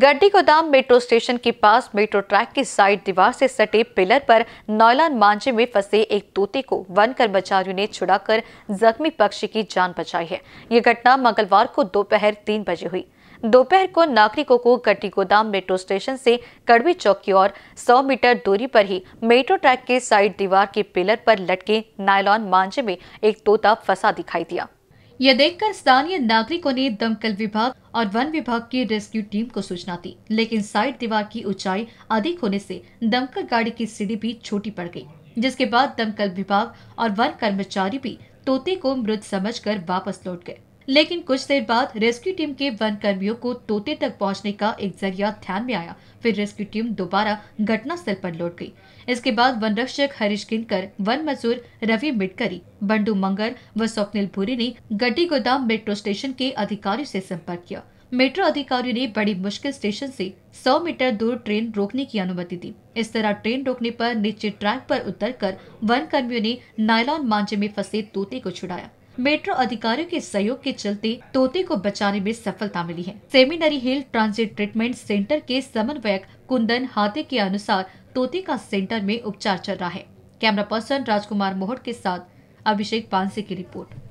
गड्डी गोदाम metro station के पास मेट्रो ट्रैक की साइड दीवार से सटे पिलर पर नौलान मांझे में फंसे एक तोते को वन कर्मचारियों ने छुड़ाकर जख्मी पक्षी की जान बचाई है ये घटना मंगलवार को दोपहर तीन बजे हुई दोपहर को नागरिकों को गड्डी गोदाम मेट्रो स्टेशन से कड़वी चौक की ओर 100 मीटर दूरी पर ही मेट्रो ट्रैक के साइड दीवार के पिलर पर लटके नायलॉन मांझे में एक तोता फंसा दिखाई दिया यह देखकर स्थानीय नागरिकों ने दमकल विभाग और वन विभाग की रेस्क्यू टीम को सूचना दी लेकिन साइड दीवार की ऊंचाई अधिक होने से दमकल गाड़ी की सीढ़ी भी छोटी पड़ गई जिसके बाद दमकल विभाग और वन कर्मचारी भी तोते को मृत समझकर वापस लौट गए लेकिन कुछ देर बाद रेस्क्यू टीम के वन कर्मियों को तोते तक पहुंचने का एक जरिया ध्यान में आया फिर रेस्क्यू टीम दोबारा घटना स्थल पर लौट गई इसके बाद वन रक्षक हरीश किनकर वन मजदूर रवि मिटकरी बंडू मंगर व स्वप्निल भूरी ने गड्डी गोदाम मेट्रो स्टेशन के अधिकारियों से संपर्क किया मेट्रो अधिकारियों ने बड़ी मुश्किल स्टेशन से 100 मीटर दूर ट्रेन रोकने की अनुमति दी इस तरह ट्रेन रोकने पर नीचे ट्रैक पर उतरकर वन कर्मियों ने नायलॉन मांझे में फंसे तोते को छुड़ाया मेट्रो अधिकारियों के सहयोग के चलते तोते को बचाने में सफलता मिली है Seminary Hill Transit Treatment Centre के समन्वयक कुंदन हाथे के अनुसार तोते का सेंटर में उपचार चल रहा है कैमरा पर्सन राजकुमार मोहट के साथ अभिषेक पांसे की रिपोर्ट